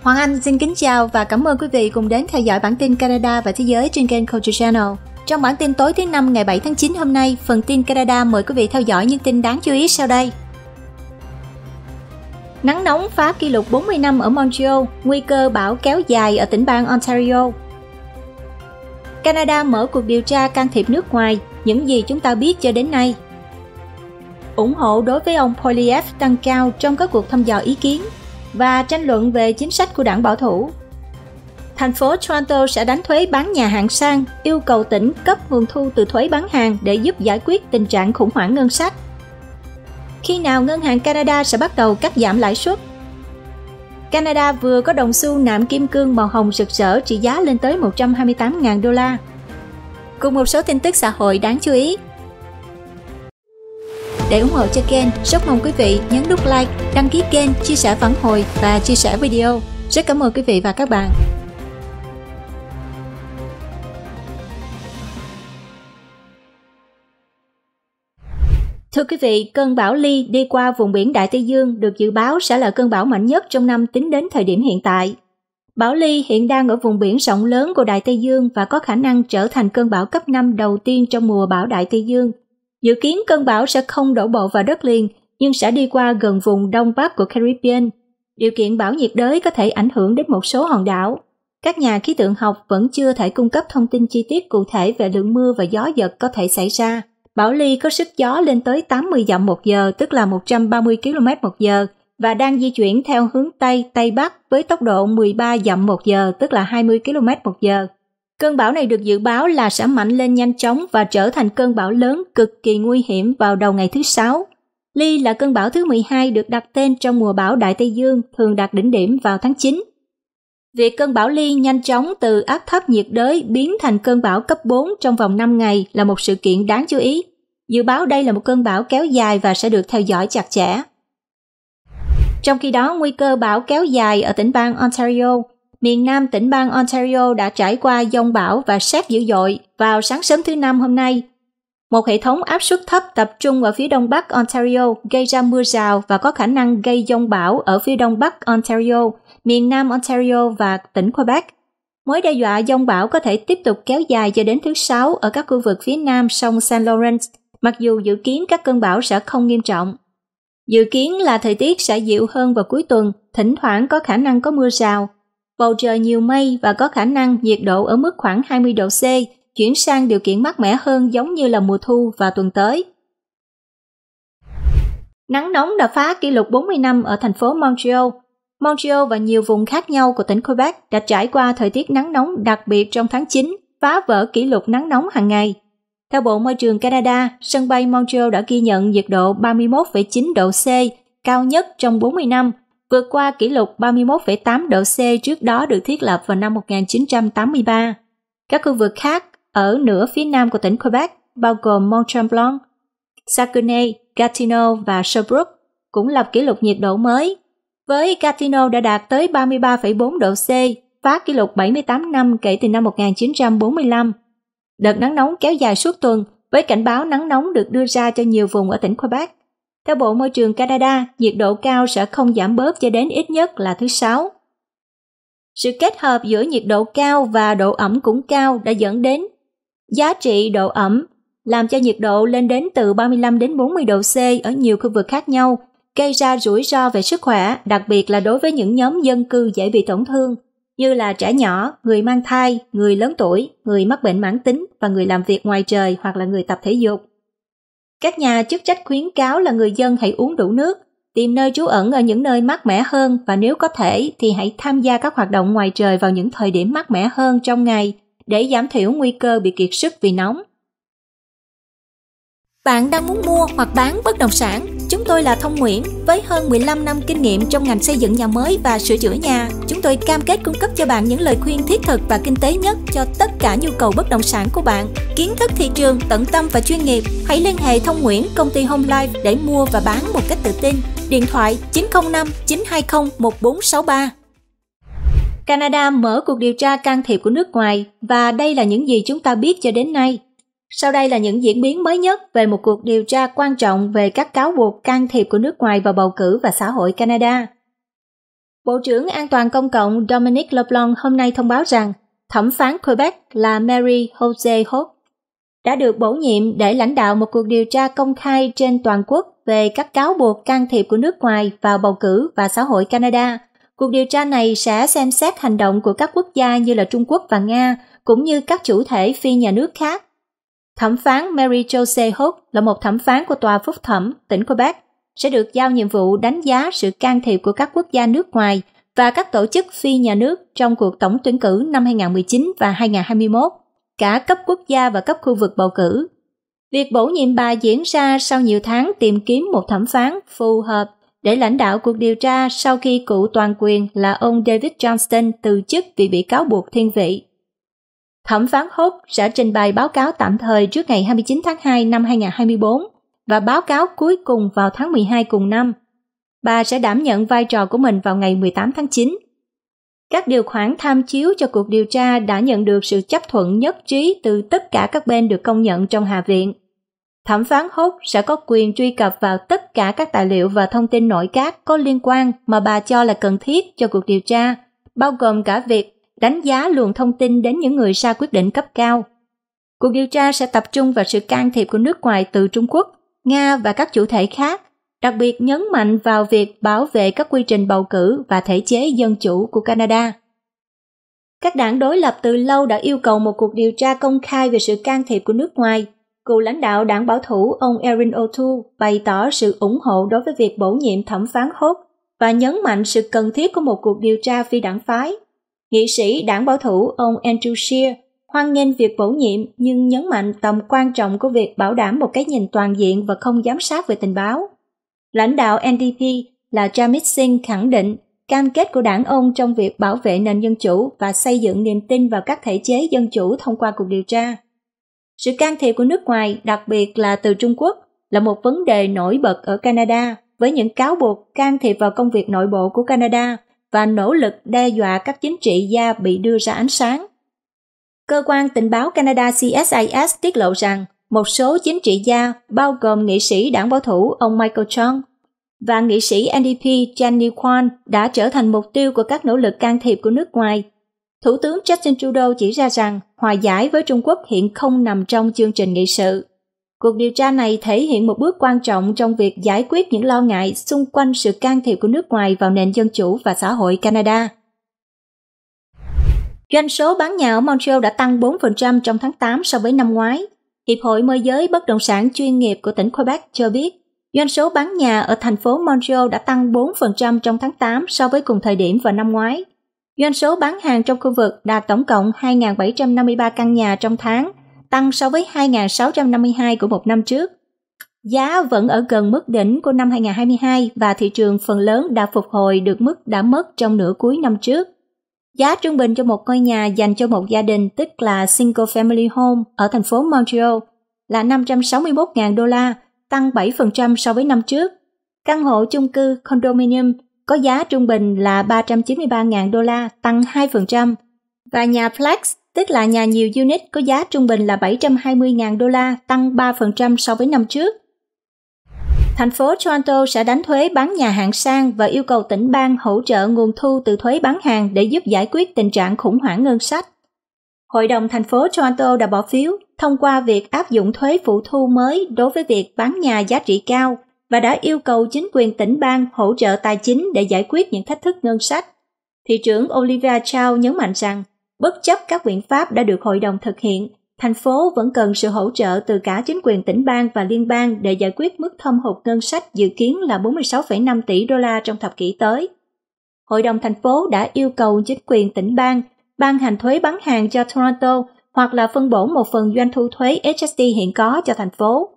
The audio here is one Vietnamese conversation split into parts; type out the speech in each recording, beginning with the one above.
Hoàng Anh xin kính chào và cảm ơn quý vị cùng đến theo dõi bản tin Canada và thế giới trên kênh Culture Channel. Trong bản tin tối thứ năm ngày 7 tháng 9 hôm nay, phần tin Canada mời quý vị theo dõi những tin đáng chú ý sau đây. Nắng nóng phá kỷ lục 40 năm ở Montreal, nguy cơ bão kéo dài ở tỉnh bang Ontario. Canada mở cuộc điều tra can thiệp nước ngoài, những gì chúng ta biết cho đến nay. ủng hộ đối với ông Poliev tăng cao trong các cuộc thăm dò ý kiến và tranh luận về chính sách của đảng bảo thủ. Thành phố Toronto sẽ đánh thuế bán nhà hạng sang, yêu cầu tỉnh cấp nguồn thu từ thuế bán hàng để giúp giải quyết tình trạng khủng hoảng ngân sách. Khi nào Ngân hàng Canada sẽ bắt đầu cắt giảm lãi suất? Canada vừa có đồng xu nạm kim cương màu hồng rực rỡ trị giá lên tới 128.000 đô la. Cùng một số tin tức xã hội đáng chú ý, để ủng hộ cho kênh, rất mong quý vị nhấn nút like, đăng ký kênh, chia sẻ phản hồi và chia sẻ video. Rất cảm ơn quý vị và các bạn. Thưa quý vị, cơn bão Ly đi qua vùng biển Đại Tây Dương được dự báo sẽ là cơn bão mạnh nhất trong năm tính đến thời điểm hiện tại. Bão Ly hiện đang ở vùng biển rộng lớn của Đại Tây Dương và có khả năng trở thành cơn bão cấp 5 đầu tiên trong mùa bão Đại Tây Dương Dự kiến cơn bão sẽ không đổ bộ vào đất liền, nhưng sẽ đi qua gần vùng đông bắc của Caribbean. Điều kiện bão nhiệt đới có thể ảnh hưởng đến một số hòn đảo. Các nhà khí tượng học vẫn chưa thể cung cấp thông tin chi tiết cụ thể về lượng mưa và gió giật có thể xảy ra. Bão Ly có sức gió lên tới 80 dặm một giờ, tức là 130 km một giờ, và đang di chuyển theo hướng Tây Tây Bắc với tốc độ 13 dặm một giờ, tức là 20 km một giờ. Cơn bão này được dự báo là sẽ mạnh lên nhanh chóng và trở thành cơn bão lớn cực kỳ nguy hiểm vào đầu ngày thứ Sáu. Ly là cơn bão thứ 12 được đặt tên trong mùa bão Đại Tây Dương thường đạt đỉnh điểm vào tháng 9. Việc cơn bão Ly nhanh chóng từ áp thấp nhiệt đới biến thành cơn bão cấp 4 trong vòng 5 ngày là một sự kiện đáng chú ý. Dự báo đây là một cơn bão kéo dài và sẽ được theo dõi chặt chẽ. Trong khi đó, nguy cơ bão kéo dài ở tỉnh bang Ontario miền nam tỉnh bang Ontario đã trải qua dông bão và xét dữ dội vào sáng sớm thứ Năm hôm nay. Một hệ thống áp suất thấp tập trung ở phía đông bắc Ontario gây ra mưa rào và có khả năng gây dông bão ở phía đông bắc Ontario, miền nam Ontario và tỉnh Quebec. Mối đe dọa dông bão có thể tiếp tục kéo dài cho đến thứ Sáu ở các khu vực phía nam sông St. Lawrence, mặc dù dự kiến các cơn bão sẽ không nghiêm trọng. Dự kiến là thời tiết sẽ dịu hơn vào cuối tuần, thỉnh thoảng có khả năng có mưa rào, Bầu trời nhiều mây và có khả năng nhiệt độ ở mức khoảng 20 độ C, chuyển sang điều kiện mát mẻ hơn giống như là mùa thu và tuần tới. Nắng nóng đã phá kỷ lục 40 năm ở thành phố Montreal. Montreal và nhiều vùng khác nhau của tỉnh Quebec đã trải qua thời tiết nắng nóng đặc biệt trong tháng 9, phá vỡ kỷ lục nắng nóng hàng ngày. Theo Bộ Môi trường Canada, sân bay Montreal đã ghi nhận nhiệt độ 31,9 độ C, cao nhất trong 40 năm, vượt qua kỷ lục 31,8 độ C trước đó được thiết lập vào năm 1983. Các khu vực khác ở nửa phía nam của tỉnh Quebec, bao gồm Mont Tremblant, Saguenay, Gatineau và Sherbrooke, cũng lập kỷ lục nhiệt độ mới, với Gatineau đã đạt tới 33,4 độ C, phá kỷ lục 78 năm kể từ năm 1945. Đợt nắng nóng kéo dài suốt tuần với cảnh báo nắng nóng được đưa ra cho nhiều vùng ở tỉnh Quebec. Theo Bộ Môi trường Canada, nhiệt độ cao sẽ không giảm bớt cho đến ít nhất là thứ Sáu. Sự kết hợp giữa nhiệt độ cao và độ ẩm cũng cao đã dẫn đến giá trị độ ẩm, làm cho nhiệt độ lên đến từ 35 đến 40 độ C ở nhiều khu vực khác nhau, gây ra rủi ro về sức khỏe, đặc biệt là đối với những nhóm dân cư dễ bị tổn thương như là trẻ nhỏ, người mang thai, người lớn tuổi, người mắc bệnh mãn tính và người làm việc ngoài trời hoặc là người tập thể dục. Các nhà chức trách khuyến cáo là người dân hãy uống đủ nước, tìm nơi trú ẩn ở những nơi mát mẻ hơn và nếu có thể thì hãy tham gia các hoạt động ngoài trời vào những thời điểm mát mẻ hơn trong ngày để giảm thiểu nguy cơ bị kiệt sức vì nóng. Bạn đang muốn mua hoặc bán bất động sản? Chúng tôi là Thông Nguyễn với hơn 15 năm kinh nghiệm trong ngành xây dựng nhà mới và sửa chữa nhà. Chúng tôi cam kết cung cấp cho bạn những lời khuyên thiết thực và kinh tế nhất cho tất cả nhu cầu bất động sản của bạn. Kiến thức thị trường, tận tâm và chuyên nghiệp. Hãy liên hệ Thông Nguyễn, công ty Home Life để mua và bán một cách tự tin. Điện thoại 905 920 1463. Canada mở cuộc điều tra can thiệp của nước ngoài và đây là những gì chúng ta biết cho đến nay. Sau đây là những diễn biến mới nhất về một cuộc điều tra quan trọng về các cáo buộc can thiệp của nước ngoài vào bầu cử và xã hội Canada. Bộ trưởng An toàn Công cộng Dominic LeBlanc hôm nay thông báo rằng thẩm phán Quebec là Mary Jose Hope đã được bổ nhiệm để lãnh đạo một cuộc điều tra công khai trên toàn quốc về các cáo buộc can thiệp của nước ngoài vào bầu cử và xã hội Canada. Cuộc điều tra này sẽ xem xét hành động của các quốc gia như là Trung Quốc và Nga, cũng như các chủ thể phi nhà nước khác Thẩm phán Mary Jose Hook là một thẩm phán của Tòa Phúc Thẩm, tỉnh Quebec, sẽ được giao nhiệm vụ đánh giá sự can thiệp của các quốc gia nước ngoài và các tổ chức phi nhà nước trong cuộc tổng tuyển cử năm 2019 và 2021, cả cấp quốc gia và cấp khu vực bầu cử. Việc bổ nhiệm bà diễn ra sau nhiều tháng tìm kiếm một thẩm phán phù hợp để lãnh đạo cuộc điều tra sau khi cựu toàn quyền là ông David Johnston từ chức vì bị cáo buộc thiên vị Thẩm phán Hốt sẽ trình bày báo cáo tạm thời trước ngày 29 tháng 2 năm 2024 và báo cáo cuối cùng vào tháng 12 cùng năm. Bà sẽ đảm nhận vai trò của mình vào ngày 18 tháng 9. Các điều khoản tham chiếu cho cuộc điều tra đã nhận được sự chấp thuận nhất trí từ tất cả các bên được công nhận trong Hạ viện. Thẩm phán Hốt sẽ có quyền truy cập vào tất cả các tài liệu và thông tin nội các có liên quan mà bà cho là cần thiết cho cuộc điều tra, bao gồm cả việc đánh giá luồng thông tin đến những người ra quyết định cấp cao. Cuộc điều tra sẽ tập trung vào sự can thiệp của nước ngoài từ Trung Quốc, Nga và các chủ thể khác, đặc biệt nhấn mạnh vào việc bảo vệ các quy trình bầu cử và thể chế dân chủ của Canada. Các đảng đối lập từ lâu đã yêu cầu một cuộc điều tra công khai về sự can thiệp của nước ngoài. Cựu lãnh đạo đảng bảo thủ ông Erin O'Toole bày tỏ sự ủng hộ đối với việc bổ nhiệm thẩm phán Hốt và nhấn mạnh sự cần thiết của một cuộc điều tra phi đảng phái Nghị sĩ đảng bảo thủ ông Andrew Scheer hoan nghênh việc bổ nhiệm nhưng nhấn mạnh tầm quan trọng của việc bảo đảm một cái nhìn toàn diện và không giám sát về tình báo. Lãnh đạo NDP là Jamit Singh khẳng định cam kết của đảng ông trong việc bảo vệ nền dân chủ và xây dựng niềm tin vào các thể chế dân chủ thông qua cuộc điều tra. Sự can thiệp của nước ngoài, đặc biệt là từ Trung Quốc, là một vấn đề nổi bật ở Canada với những cáo buộc can thiệp vào công việc nội bộ của Canada và nỗ lực đe dọa các chính trị gia bị đưa ra ánh sáng. Cơ quan tình báo Canada CSIS tiết lộ rằng một số chính trị gia bao gồm nghị sĩ đảng bảo thủ ông Michael Chong và nghị sĩ NDP Jenny Kwan đã trở thành mục tiêu của các nỗ lực can thiệp của nước ngoài. Thủ tướng Justin Trudeau chỉ ra rằng hòa giải với Trung Quốc hiện không nằm trong chương trình nghị sự. Cuộc điều tra này thể hiện một bước quan trọng trong việc giải quyết những lo ngại xung quanh sự can thiệp của nước ngoài vào nền dân chủ và xã hội Canada. Doanh số bán nhà ở Montreal đã tăng 4% trong tháng 8 so với năm ngoái. Hiệp hội môi giới bất động sản chuyên nghiệp của tỉnh Quebec cho biết, doanh số bán nhà ở thành phố Montreal đã tăng 4% trong tháng 8 so với cùng thời điểm vào năm ngoái. Doanh số bán hàng trong khu vực đạt tổng cộng 2.753 căn nhà trong tháng, tăng so với 2.652 của một năm trước. Giá vẫn ở gần mức đỉnh của năm 2022 và thị trường phần lớn đã phục hồi được mức đã mất trong nửa cuối năm trước. Giá trung bình cho một ngôi nhà dành cho một gia đình tức là single family home ở thành phố Montreal là 561.000 đô la, tăng 7% so với năm trước. Căn hộ chung cư condominium có giá trung bình là 393.000 đô la, tăng 2%. Và nhà flex tức là nhà nhiều unit có giá trung bình là 720.000 đô la, tăng 3% so với năm trước. Thành phố Toronto sẽ đánh thuế bán nhà hạng sang và yêu cầu tỉnh bang hỗ trợ nguồn thu từ thuế bán hàng để giúp giải quyết tình trạng khủng hoảng ngân sách. Hội đồng thành phố Toronto đã bỏ phiếu thông qua việc áp dụng thuế phụ thu mới đối với việc bán nhà giá trị cao và đã yêu cầu chính quyền tỉnh bang hỗ trợ tài chính để giải quyết những thách thức ngân sách. Thị trưởng Olivia Chow nhấn mạnh rằng Bất chấp các biện pháp đã được hội đồng thực hiện, thành phố vẫn cần sự hỗ trợ từ cả chính quyền tỉnh bang và liên bang để giải quyết mức thâm hụt ngân sách dự kiến là 46,5 tỷ đô la trong thập kỷ tới. Hội đồng thành phố đã yêu cầu chính quyền tỉnh bang ban hành thuế bán hàng cho Toronto hoặc là phân bổ một phần doanh thu thuế HST hiện có cho thành phố.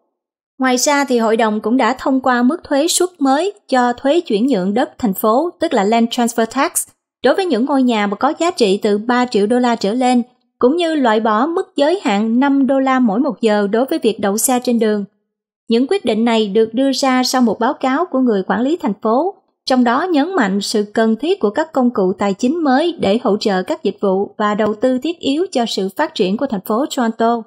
Ngoài ra thì hội đồng cũng đã thông qua mức thuế suất mới cho thuế chuyển nhượng đất thành phố, tức là Land Transfer Tax, đối với những ngôi nhà mà có giá trị từ 3 triệu đô la trở lên, cũng như loại bỏ mức giới hạn 5 đô la mỗi một giờ đối với việc đậu xe trên đường. Những quyết định này được đưa ra sau một báo cáo của người quản lý thành phố, trong đó nhấn mạnh sự cần thiết của các công cụ tài chính mới để hỗ trợ các dịch vụ và đầu tư thiết yếu cho sự phát triển của thành phố Toronto.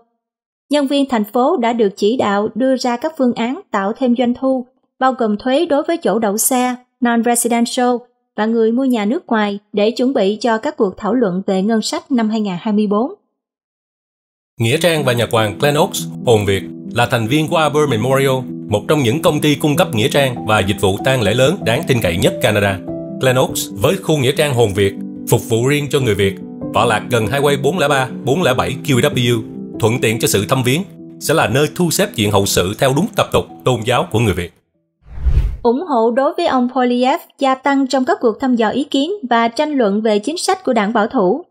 Nhân viên thành phố đã được chỉ đạo đưa ra các phương án tạo thêm doanh thu, bao gồm thuế đối với chỗ đậu xe, non-residential, và người mua nhà nước ngoài để chuẩn bị cho các cuộc thảo luận về ngân sách năm 2024. Nghĩa Trang và nhà Hoàng Glen Oaks, Hồn Việt là thành viên của Arbor Memorial, một trong những công ty cung cấp nghĩa trang và dịch vụ tang lễ lớn đáng tin cậy nhất Canada. Glen Oaks với khu nghĩa trang Hồn Việt phục vụ riêng cho người Việt, tọa lạc gần highway 403, 407 QW, thuận tiện cho sự thăm viếng, sẽ là nơi thu xếp chuyện hậu sự theo đúng tập tục tôn giáo của người Việt ủng hộ đối với ông Poliev gia tăng trong các cuộc thăm dò ý kiến và tranh luận về chính sách của đảng bảo thủ.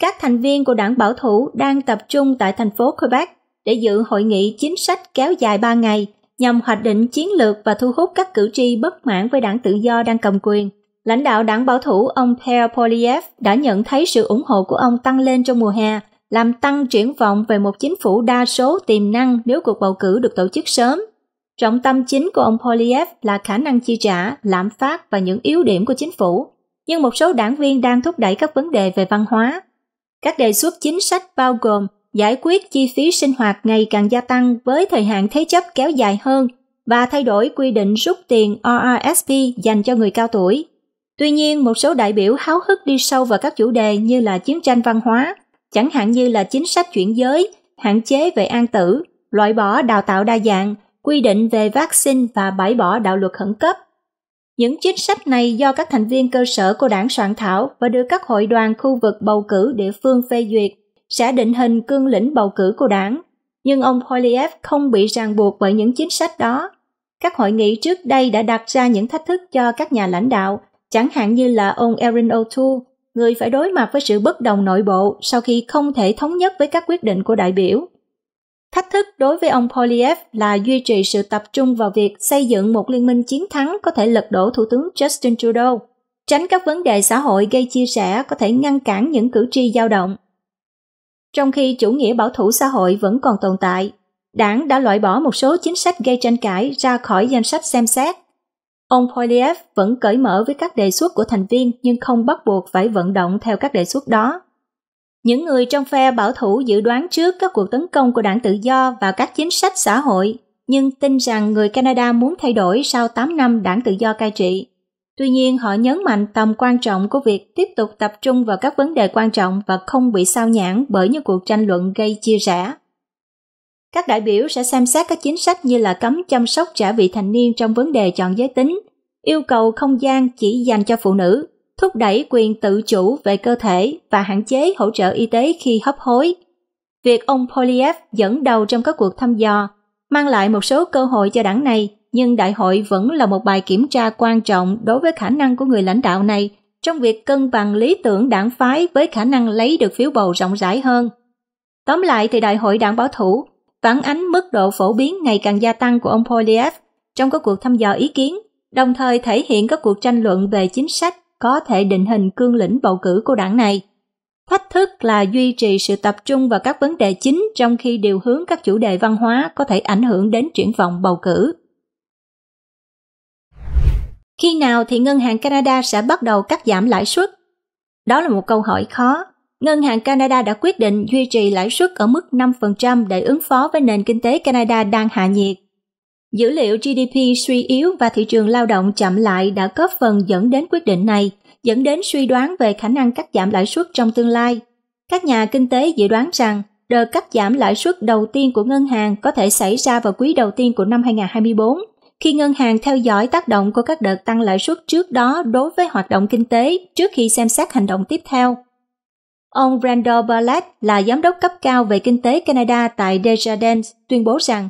Các thành viên của đảng bảo thủ đang tập trung tại thành phố Quebec để dự hội nghị chính sách kéo dài 3 ngày nhằm hoạch định chiến lược và thu hút các cử tri bất mãn với đảng tự do đang cầm quyền. Lãnh đạo đảng bảo thủ ông Pierre Poliev đã nhận thấy sự ủng hộ của ông tăng lên trong mùa hè, làm tăng triển vọng về một chính phủ đa số tiềm năng nếu cuộc bầu cử được tổ chức sớm Trọng tâm chính của ông Polyev là khả năng chi trả, lạm phát và những yếu điểm của chính phủ, nhưng một số đảng viên đang thúc đẩy các vấn đề về văn hóa. Các đề xuất chính sách bao gồm giải quyết chi phí sinh hoạt ngày càng gia tăng với thời hạn thế chấp kéo dài hơn và thay đổi quy định rút tiền RRSP dành cho người cao tuổi. Tuy nhiên, một số đại biểu háo hức đi sâu vào các chủ đề như là chiến tranh văn hóa, chẳng hạn như là chính sách chuyển giới, hạn chế về an tử, loại bỏ đào tạo đa dạng quy định về vaccine và bãi bỏ đạo luật khẩn cấp. Những chính sách này do các thành viên cơ sở của đảng soạn thảo và được các hội đoàn khu vực bầu cử địa phương phê duyệt sẽ định hình cương lĩnh bầu cử của đảng. Nhưng ông Polyev không bị ràng buộc bởi những chính sách đó. Các hội nghị trước đây đã đặt ra những thách thức cho các nhà lãnh đạo, chẳng hạn như là ông Erin O'Toole, người phải đối mặt với sự bất đồng nội bộ sau khi không thể thống nhất với các quyết định của đại biểu. Thách thức đối với ông Polyev là duy trì sự tập trung vào việc xây dựng một liên minh chiến thắng có thể lật đổ Thủ tướng Justin Trudeau, tránh các vấn đề xã hội gây chia sẻ có thể ngăn cản những cử tri dao động. Trong khi chủ nghĩa bảo thủ xã hội vẫn còn tồn tại, đảng đã loại bỏ một số chính sách gây tranh cãi ra khỏi danh sách xem xét. Ông Polyev vẫn cởi mở với các đề xuất của thành viên nhưng không bắt buộc phải vận động theo các đề xuất đó những người trong phe bảo thủ dự đoán trước các cuộc tấn công của đảng tự do vào các chính sách xã hội, nhưng tin rằng người Canada muốn thay đổi sau 8 năm đảng tự do cai trị. Tuy nhiên, họ nhấn mạnh tầm quan trọng của việc tiếp tục tập trung vào các vấn đề quan trọng và không bị sao nhãn bởi những cuộc tranh luận gây chia rẽ. Các đại biểu sẽ xem xét các chính sách như là cấm chăm sóc trẻ vị thành niên trong vấn đề chọn giới tính, yêu cầu không gian chỉ dành cho phụ nữ thúc đẩy quyền tự chủ về cơ thể và hạn chế hỗ trợ y tế khi hấp hối. Việc ông Polyev dẫn đầu trong các cuộc thăm dò mang lại một số cơ hội cho đảng này, nhưng đại hội vẫn là một bài kiểm tra quan trọng đối với khả năng của người lãnh đạo này trong việc cân bằng lý tưởng đảng phái với khả năng lấy được phiếu bầu rộng rãi hơn. Tóm lại thì đại hội đảng bảo thủ phản ánh mức độ phổ biến ngày càng gia tăng của ông Polyev trong các cuộc thăm dò ý kiến, đồng thời thể hiện các cuộc tranh luận về chính sách có thể định hình cương lĩnh bầu cử của đảng này. Thách thức là duy trì sự tập trung vào các vấn đề chính trong khi điều hướng các chủ đề văn hóa có thể ảnh hưởng đến chuyển vọng bầu cử. Khi nào thì Ngân hàng Canada sẽ bắt đầu cắt giảm lãi suất? Đó là một câu hỏi khó. Ngân hàng Canada đã quyết định duy trì lãi suất ở mức 5% để ứng phó với nền kinh tế Canada đang hạ nhiệt. Dữ liệu GDP suy yếu và thị trường lao động chậm lại đã góp phần dẫn đến quyết định này, dẫn đến suy đoán về khả năng cắt giảm lãi suất trong tương lai. Các nhà kinh tế dự đoán rằng đợt cắt giảm lãi suất đầu tiên của ngân hàng có thể xảy ra vào quý đầu tiên của năm 2024, khi ngân hàng theo dõi tác động của các đợt tăng lãi suất trước đó đối với hoạt động kinh tế trước khi xem xét hành động tiếp theo. Ông Randall Barlett là giám đốc cấp cao về kinh tế Canada tại Desjardins tuyên bố rằng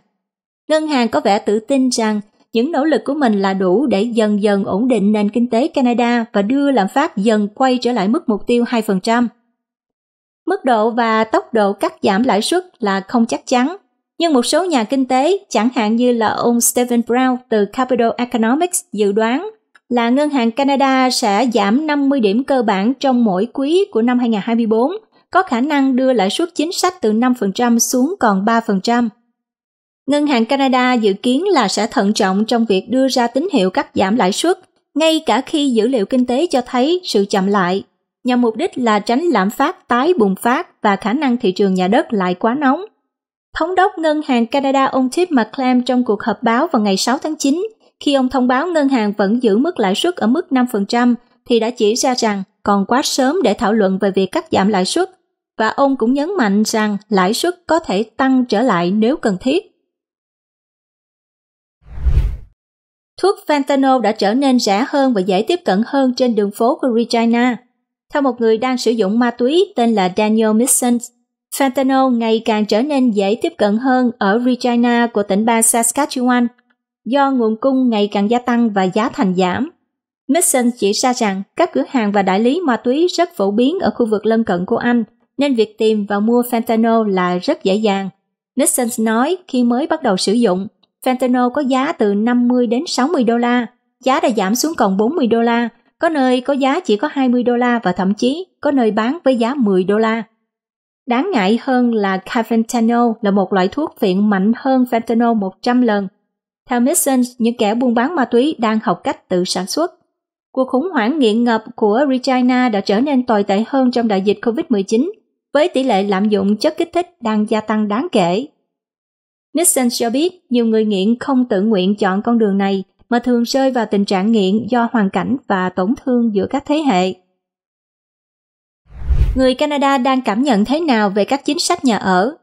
Ngân hàng có vẻ tự tin rằng những nỗ lực của mình là đủ để dần dần ổn định nền kinh tế Canada và đưa lạm phát dần quay trở lại mức mục tiêu 2%. Mức độ và tốc độ cắt giảm lãi suất là không chắc chắn, nhưng một số nhà kinh tế, chẳng hạn như là ông Stephen Brown từ Capital Economics dự đoán là Ngân hàng Canada sẽ giảm 50 điểm cơ bản trong mỗi quý của năm 2024, có khả năng đưa lãi suất chính sách từ 5% xuống còn 3%. Ngân hàng Canada dự kiến là sẽ thận trọng trong việc đưa ra tín hiệu cắt giảm lãi suất, ngay cả khi dữ liệu kinh tế cho thấy sự chậm lại, nhằm mục đích là tránh lạm phát tái bùng phát và khả năng thị trường nhà đất lại quá nóng. Thống đốc Ngân hàng Canada ông Tip McClam trong cuộc họp báo vào ngày 6 tháng 9, khi ông thông báo ngân hàng vẫn giữ mức lãi suất ở mức 5%, thì đã chỉ ra rằng còn quá sớm để thảo luận về việc cắt giảm lãi suất và ông cũng nhấn mạnh rằng lãi suất có thể tăng trở lại nếu cần thiết. thuốc fentanyl đã trở nên rẻ hơn và dễ tiếp cận hơn trên đường phố của Regina. Theo một người đang sử dụng ma túy tên là Daniel Mixon, fentanyl ngày càng trở nên dễ tiếp cận hơn ở Regina của tỉnh bang Saskatchewan do nguồn cung ngày càng gia tăng và giá thành giảm. Mixon chỉ ra rằng các cửa hàng và đại lý ma túy rất phổ biến ở khu vực lân cận của Anh, nên việc tìm và mua fentanyl là rất dễ dàng. Mixon nói khi mới bắt đầu sử dụng, Fentanyl có giá từ 50 đến 60 đô la, giá đã giảm xuống còn 40 đô la, có nơi có giá chỉ có 20 đô la và thậm chí có nơi bán với giá 10 đô la. Đáng ngại hơn là Carfentanil là một loại thuốc phiện mạnh hơn fentanyl 100 lần. Theo Mason, những kẻ buôn bán ma túy đang học cách tự sản xuất. Cuộc khủng hoảng nghiện ngập của Regina đã trở nên tồi tệ hơn trong đại dịch COVID-19, với tỷ lệ lạm dụng chất kích thích đang gia tăng đáng kể Nixon cho biết nhiều người nghiện không tự nguyện chọn con đường này mà thường rơi vào tình trạng nghiện do hoàn cảnh và tổn thương giữa các thế hệ. Người Canada đang cảm nhận thế nào về các chính sách nhà ở?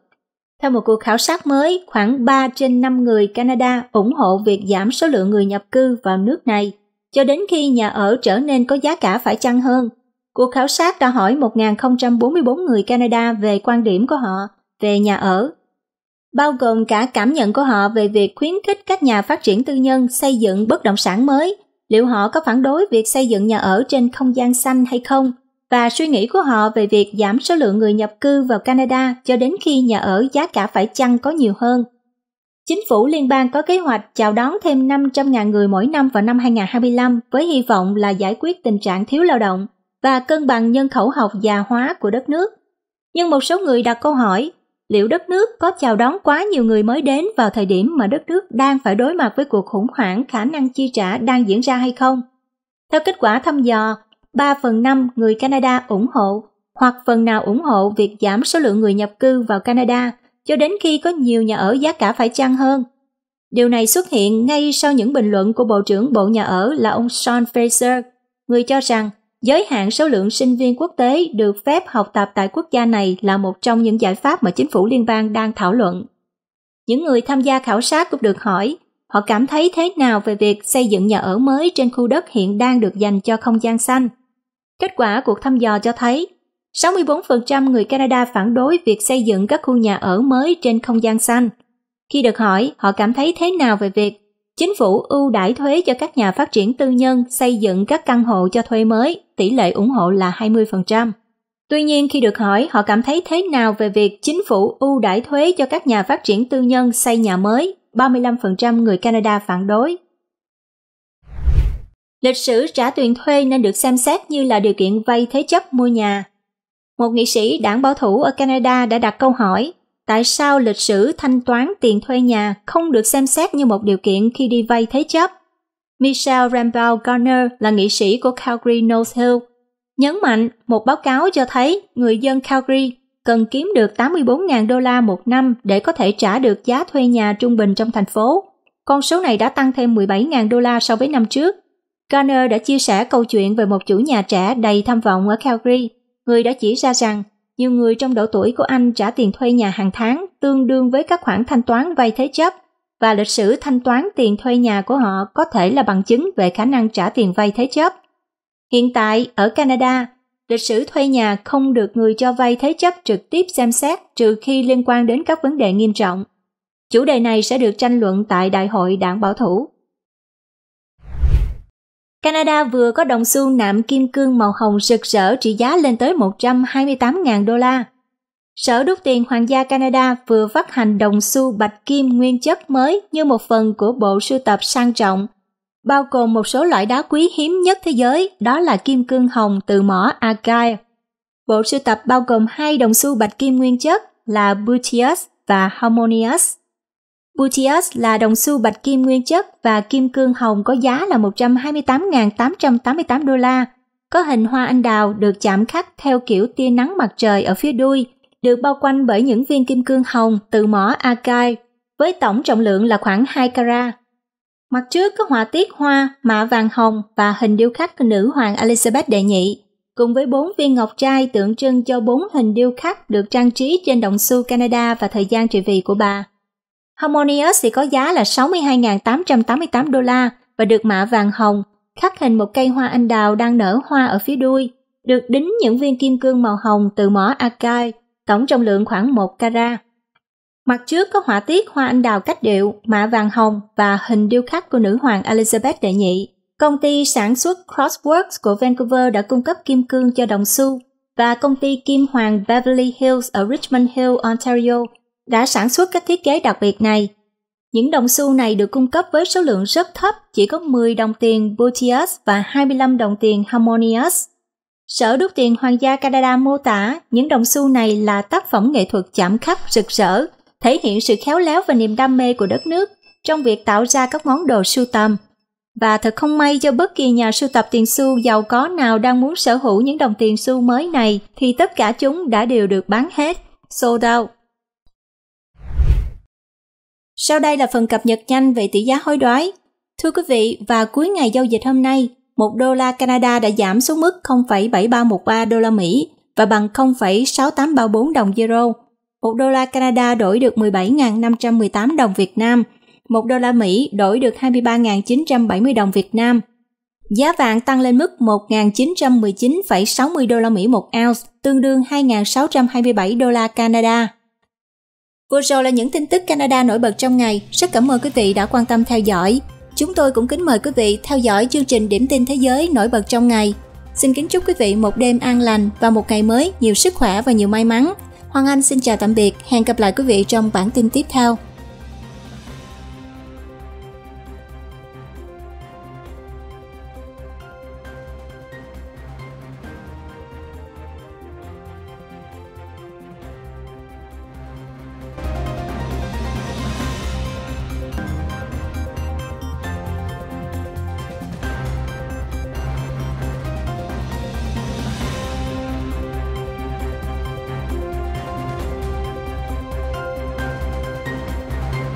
Theo một cuộc khảo sát mới, khoảng 3 trên 5 người Canada ủng hộ việc giảm số lượng người nhập cư vào nước này, cho đến khi nhà ở trở nên có giá cả phải chăng hơn. Cuộc khảo sát đã hỏi 1.044 người Canada về quan điểm của họ về nhà ở bao gồm cả cảm nhận của họ về việc khuyến khích các nhà phát triển tư nhân xây dựng bất động sản mới, liệu họ có phản đối việc xây dựng nhà ở trên không gian xanh hay không, và suy nghĩ của họ về việc giảm số lượng người nhập cư vào Canada cho đến khi nhà ở giá cả phải chăng có nhiều hơn. Chính phủ liên bang có kế hoạch chào đón thêm 500.000 người mỗi năm vào năm 2025 với hy vọng là giải quyết tình trạng thiếu lao động và cân bằng nhân khẩu học già hóa của đất nước. Nhưng một số người đặt câu hỏi liệu đất nước có chào đón quá nhiều người mới đến vào thời điểm mà đất nước đang phải đối mặt với cuộc khủng hoảng khả năng chi trả đang diễn ra hay không? Theo kết quả thăm dò, 3 phần 5 người Canada ủng hộ hoặc phần nào ủng hộ việc giảm số lượng người nhập cư vào Canada cho đến khi có nhiều nhà ở giá cả phải chăng hơn. Điều này xuất hiện ngay sau những bình luận của Bộ trưởng Bộ Nhà ở là ông Sean Fraser, người cho rằng Giới hạn số lượng sinh viên quốc tế được phép học tập tại quốc gia này là một trong những giải pháp mà chính phủ liên bang đang thảo luận. Những người tham gia khảo sát cũng được hỏi, họ cảm thấy thế nào về việc xây dựng nhà ở mới trên khu đất hiện đang được dành cho không gian xanh. Kết quả cuộc thăm dò cho thấy 64% người Canada phản đối việc xây dựng các khu nhà ở mới trên không gian xanh. Khi được hỏi, họ cảm thấy thế nào về việc Chính phủ ưu đãi thuế cho các nhà phát triển tư nhân xây dựng các căn hộ cho thuê mới, tỷ lệ ủng hộ là 20%. Tuy nhiên khi được hỏi họ cảm thấy thế nào về việc chính phủ ưu đãi thuế cho các nhà phát triển tư nhân xây nhà mới, 35% người Canada phản đối. Lịch sử trả tiền thuê nên được xem xét như là điều kiện vay thế chấp mua nhà. Một nghị sĩ đảng bảo thủ ở Canada đã đặt câu hỏi tại sao lịch sử thanh toán tiền thuê nhà không được xem xét như một điều kiện khi đi vay thế chấp. Michelle Rambau Garner là nghị sĩ của Calgary North Hill, nhấn mạnh một báo cáo cho thấy người dân Calgary cần kiếm được 84.000 đô la một năm để có thể trả được giá thuê nhà trung bình trong thành phố. Con số này đã tăng thêm 17.000 đô la so với năm trước. Garner đã chia sẻ câu chuyện về một chủ nhà trẻ đầy tham vọng ở Calgary, người đã chỉ ra rằng nhiều người trong độ tuổi của anh trả tiền thuê nhà hàng tháng tương đương với các khoản thanh toán vay thế chấp và lịch sử thanh toán tiền thuê nhà của họ có thể là bằng chứng về khả năng trả tiền vay thế chấp. Hiện tại, ở Canada, lịch sử thuê nhà không được người cho vay thế chấp trực tiếp xem xét trừ khi liên quan đến các vấn đề nghiêm trọng. Chủ đề này sẽ được tranh luận tại Đại hội Đảng Bảo thủ Canada vừa có đồng xu nạm kim cương màu hồng rực rỡ trị giá lên tới 128.000 đô la. Sở đúc tiền Hoàng gia Canada vừa phát hành đồng xu bạch kim nguyên chất mới như một phần của bộ sưu tập sang trọng, bao gồm một số loại đá quý hiếm nhất thế giới, đó là kim cương hồng từ mỏ Argyle. Bộ sưu tập bao gồm hai đồng xu bạch kim nguyên chất là Butius và Harmonius. Butias là đồng xu bạch kim nguyên chất và kim cương hồng có giá là 128.888 đô la, có hình hoa anh đào được chạm khắc theo kiểu tia nắng mặt trời ở phía đuôi, được bao quanh bởi những viên kim cương hồng từ mỏ Akai, với tổng trọng lượng là khoảng 2 carat. Mặt trước có họa tiết hoa, mạ vàng hồng và hình điêu khắc nữ hoàng Elizabeth đệ nhị, cùng với bốn viên ngọc trai tượng trưng cho bốn hình điêu khắc được trang trí trên đồng xu Canada và thời gian trị vì của bà. Harmonious thì có giá là 62.888 đô la và được mạ vàng hồng, khắc hình một cây hoa anh đào đang nở hoa ở phía đuôi, được đính những viên kim cương màu hồng từ mỏ Akai, tổng trọng lượng khoảng 1 cara. Mặt trước có họa tiết hoa anh đào cách điệu, mạ vàng hồng và hình điêu khắc của nữ hoàng Elizabeth đệ nhị. Công ty sản xuất Crossworks của Vancouver đã cung cấp kim cương cho đồng xu và công ty Kim Hoàng Beverly Hills ở Richmond Hill, Ontario đã sản xuất các thiết kế đặc biệt này. Những đồng xu này được cung cấp với số lượng rất thấp, chỉ có 10 đồng tiền Boutius và 25 đồng tiền Harmonius. Sở đúc tiền Hoàng gia Canada mô tả những đồng xu này là tác phẩm nghệ thuật chạm khắc rực rỡ, thể hiện sự khéo léo và niềm đam mê của đất nước trong việc tạo ra các món đồ sưu tầm. Và thật không may cho bất kỳ nhà sưu tập tiền xu giàu có nào đang muốn sở hữu những đồng tiền xu mới này thì tất cả chúng đã đều được bán hết, sold out. Sau đây là phần cập nhật nhanh về tỷ giá hối đoái. Thưa quý vị, và cuối ngày giao dịch hôm nay, 1 đô la Canada đã giảm xuống mức 0,7313 đô la Mỹ và bằng 0,6834 đồng euro. 1 đô la Canada đổi được 17.518 đồng Việt Nam, 1 đô la Mỹ đổi được 23.970 đồng Việt Nam. Giá vàng tăng lên mức 1.919,60 đô la Mỹ một ounce, tương đương 2.627 đô la Canada. Vừa rồi là những tin tức Canada nổi bật trong ngày. Rất cảm ơn quý vị đã quan tâm theo dõi. Chúng tôi cũng kính mời quý vị theo dõi chương trình Điểm tin Thế giới nổi bật trong ngày. Xin kính chúc quý vị một đêm an lành và một ngày mới nhiều sức khỏe và nhiều may mắn. Hoàng Anh xin chào tạm biệt, hẹn gặp lại quý vị trong bản tin tiếp theo.